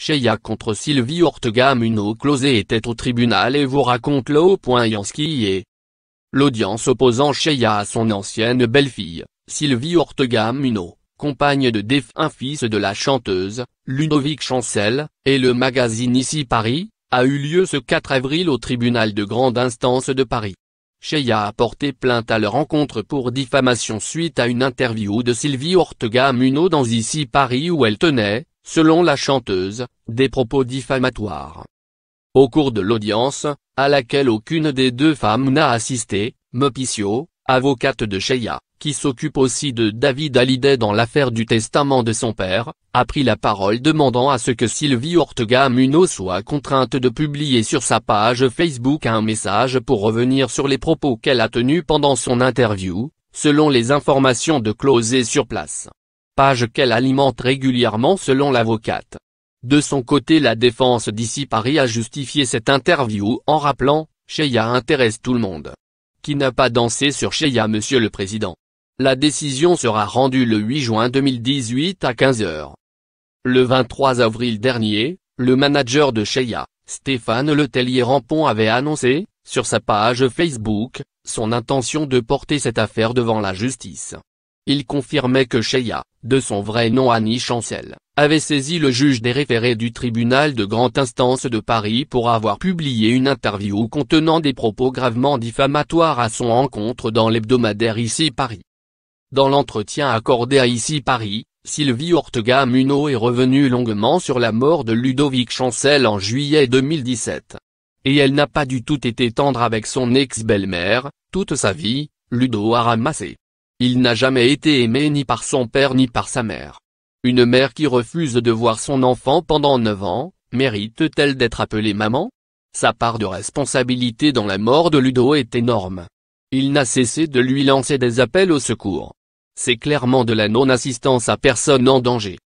Cheya contre Sylvie Ortega Muno Closé était au tribunal et vous raconte le point Yansky et l'audience opposant Cheya à son ancienne belle-fille, Sylvie Ortega Muno, compagne de défunt fils de la chanteuse, Ludovic Chancel, et le magazine Ici Paris, a eu lieu ce 4 avril au tribunal de grande instance de Paris. Cheya a porté plainte à leur rencontre pour diffamation suite à une interview de Sylvie Ortega Muno dans Ici Paris où elle tenait, selon la chanteuse, des propos diffamatoires. Au cours de l'audience, à laquelle aucune des deux femmes n'a assisté, Mopicio, avocate de Cheya, qui s'occupe aussi de David Hallyday dans l'affaire du testament de son père, a pris la parole demandant à ce que Sylvie Ortega Muno soit contrainte de publier sur sa page Facebook un message pour revenir sur les propos qu'elle a tenus pendant son interview, selon les informations de Closé sur place page qu'elle alimente régulièrement selon l'avocate. De son côté la défense d'ici Paris a justifié cette interview en rappelant, Cheya intéresse tout le monde. Qui n'a pas dansé sur Cheya Monsieur le Président La décision sera rendue le 8 juin 2018 à 15h. Le 23 avril dernier, le manager de Cheya, Stéphane letellier rampont avait annoncé, sur sa page Facebook, son intention de porter cette affaire devant la justice. Il confirmait que Cheya, de son vrai nom Annie Chancel, avait saisi le juge des référés du tribunal de grande instance de Paris pour avoir publié une interview contenant des propos gravement diffamatoires à son encontre dans l'hebdomadaire Ici Paris. Dans l'entretien accordé à Ici Paris, Sylvie Ortega Muno est revenue longuement sur la mort de Ludovic Chancel en juillet 2017. Et elle n'a pas du tout été tendre avec son ex-belle-mère, toute sa vie, Ludo a ramassé il n'a jamais été aimé ni par son père ni par sa mère. Une mère qui refuse de voir son enfant pendant 9 ans, mérite-t-elle d'être appelée maman Sa part de responsabilité dans la mort de Ludo est énorme. Il n'a cessé de lui lancer des appels au secours. C'est clairement de la non-assistance à personne en danger.